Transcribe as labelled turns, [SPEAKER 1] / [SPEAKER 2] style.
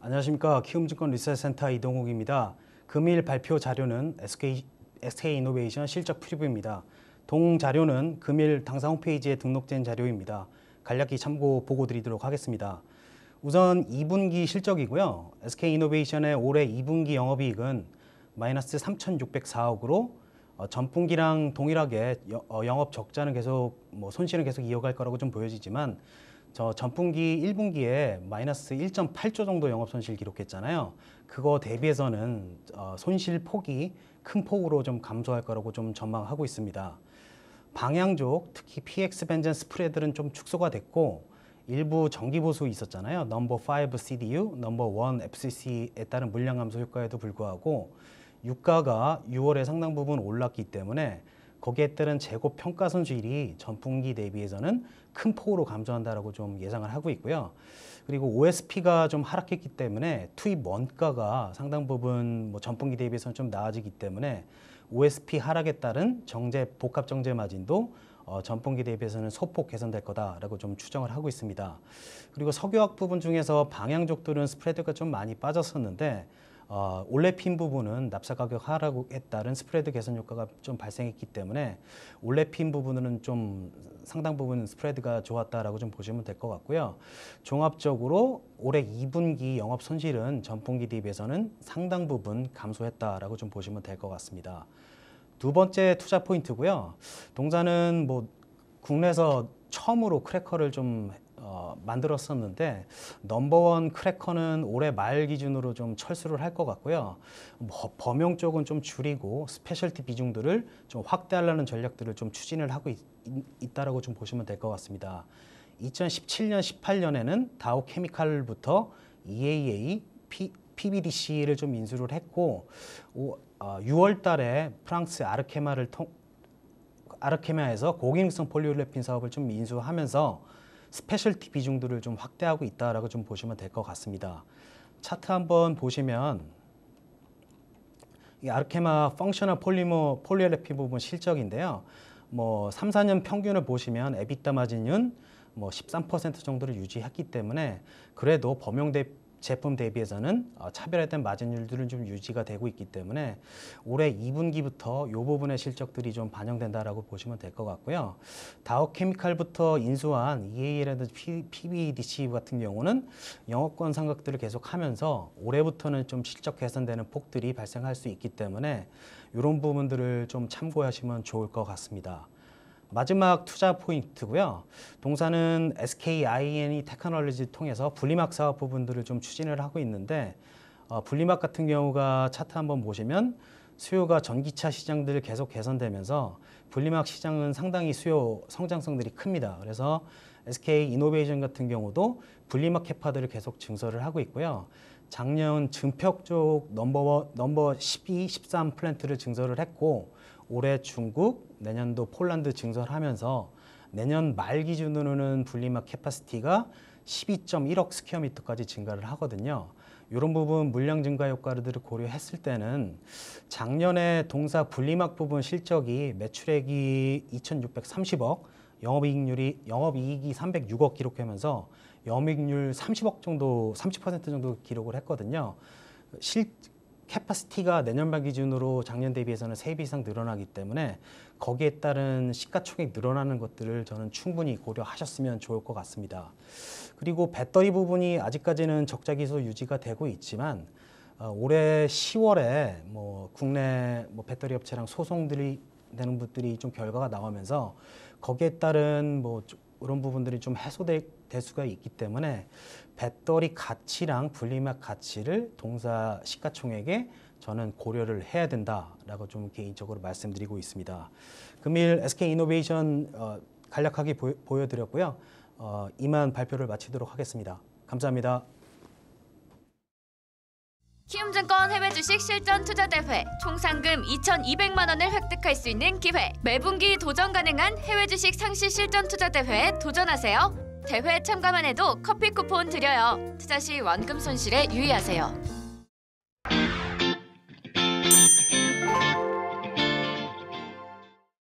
[SPEAKER 1] 안녕하십니까. 키움증권 리서센터 이동욱입니다. 금일 발표 자료는 SK, SK이노베이션 실적 프리뷰입니다. 동 자료는 금일 당사 홈페이지에 등록된 자료입니다. 간략히 참고 보고 드리도록 하겠습니다. 우선 2분기 실적이고요. SK이노베이션의 올해 2분기 영업이익은 마이너스 3,604억으로 어, 전분기랑 동일하게 어, 영업 적자는 계속 뭐 손실은 계속 이어갈 거라고 좀 보여지지만 저 전분기 1분기에 마이너스 1.8조 정도 영업손실 기록했잖아요. 그거 대비해서는 어, 손실 폭이 큰 폭으로 좀 감소할 거라고 좀 전망하고 있습니다. 방향족, 특히 PX 벤젠 스프레드는 좀 축소가 됐고 일부 정기보수 있었잖아요. 넘버 5 CDU, 넘버 1 FCC에 따른 물량 감소 효과에도 불구하고 유가가 6월에 상당 부분 올랐기 때문에 거기에 따른 재고 평가 선손율이 전분기 대비해서는 큰 폭으로 감소한다라고 좀 예상을 하고 있고요. 그리고 OSP가 좀 하락했기 때문에 투입 원가가 상당 부분 뭐 전분기 대비해서좀 나아지기 때문에 OSP 하락에 따른 정제 복합 정제 마진도 어, 전분기 대비해서는 소폭 개선될 거다라고 좀 추정을 하고 있습니다. 그리고 석유학 부분 중에서 방향 족들은 스프레드가 좀 많이 빠졌었는데 어, 올레 핀 부분은 납사 가격 하락에 따른 스프레드 개선 효과가 좀 발생했기 때문에 올레 핀 부분은 좀 상당 부분 스프레드가 좋았다라고 좀 보시면 될 것 같고요. 종합적으로 올해 2분기 영업 손실은 전분기 대비해서는 상당 부분 감소했다라고 좀 보시면 될 것 같습니다. 두 번째 투자 포인트고요. 동자는 뭐 국내에서 처음으로 크래커를 좀 어, 만들었었는데 넘버원 크래커는 올해 말 기준으로 좀 철수를 할 것 같고요. 뭐, 범용 쪽은 좀 줄이고 스페셜티 비중들을 좀 확대하려는 전략들을 좀 추진을 하고 있, 있다라고 좀 보시면 될 것 같습니다. 2017년, 18년에는 다우 케미칼부터 EAA, P, PBDC를 좀 인수를 했고 오, 어, 6월 달에 프랑스 아르케마를 통 아르케마에서 고기능성 폴리올레핀 사업을 좀 인수하면서 스페셜티 비중들을 좀 확대하고 있다라고 좀 보시면 될 것 같습니다. 차트 한번 보시면 이 아르케마 펑셔널 폴리머 폴리에레피 부분 실적인데요. 뭐 3, 4년 평균을 보시면 에비타 마진율 뭐13% 정도를 유지했기 때문에 그래도 범용 대 제품 대비해서는 어, 차별화된 마진율들은 좀 유지가 되고 있기 때문에 올해 2분기부터 이 부분의 실적들이 좀 반영된다라고 보시면 될 것 같고요. 다우 케미칼부터 인수한 e a 라든지 PBDC 같은 경우는 영업권 상각들을 계속하면서 올해부터는 좀 실적 개선되는 폭들이 발생할 수 있기 때문에 이런 부분들을 좀 참고하시면 좋을 것 같습니다. 마지막 투자 포인트고요. 동사는 SKIN이 e 테크놀로지 통해서 분리막 사업 부분들을 좀 추진을 하고 있는데 어, 분리막 같은 경우가 차트 한번 보시면 수요가 전기차 시장들 계속 개선되면서 분리막 시장은 상당히 수요 성장성들이 큽니다. 그래서 SK 이노베이션 같은 경우도 분리막 캐파들을 계속 증설을 하고 있고요. 작년 증평 쪽 넘버 넘버 12, 13 플랜트를 증설을 했고 올해 중국, 내년도 폴란드 증설하면서 내년 말 기준으로는 분리막 캐파시티가 12.1억 스퀘어미터까지 증가를 하거든요. 이런 부분 물량 증가 효과들을 고려했을 때는 작년에 동사 분리막 부분 실적이 매출액이 2,630억, 영업이익률이 영업이익이 306억 기록하면서 영업이익률 30억 정도 30% 정도 기록을 했거든요. 실 캐파시티가 내년 말 기준으로 작년 대비해서는 세 배 이상 늘어나기 때문에 거기에 따른 시가총액 늘어나는 것들을 저는 충분히 고려하셨으면 좋을 것 같습니다. 그리고 배터리 부분이 아직까지는 적자 기소 유지가 되고 있지만 어, 올해 10월에 뭐 국내 뭐 배터리 업체랑 소송들이 되는 분들이 좀 결과가 나오면서 거기에 따른 뭐 이런 부분들이 좀 해소될 수가 있기 때문에 배터리 가치랑 분리막 가치를 동사 시가총액에 저는 고려를 해야 된다라고 좀 개인적으로 말씀드리고 있습니다. 금일 SK 이노베이션 어, 간략하게 보여드렸고요. 어, 이만 발표를 마치도록 하겠습니다. 감사합니다. 키움증권 해외 주식 실전 투자 대회 총상금 2,200만 원을 획득할 수 있는 기회. 매분기 도전 가능한 해외 주식 상시 실전 투자 대회에 도전하세요. 대회 참가만 해도 커피 쿠폰 드려요. 투자 시 원금 손실에 유의하세요.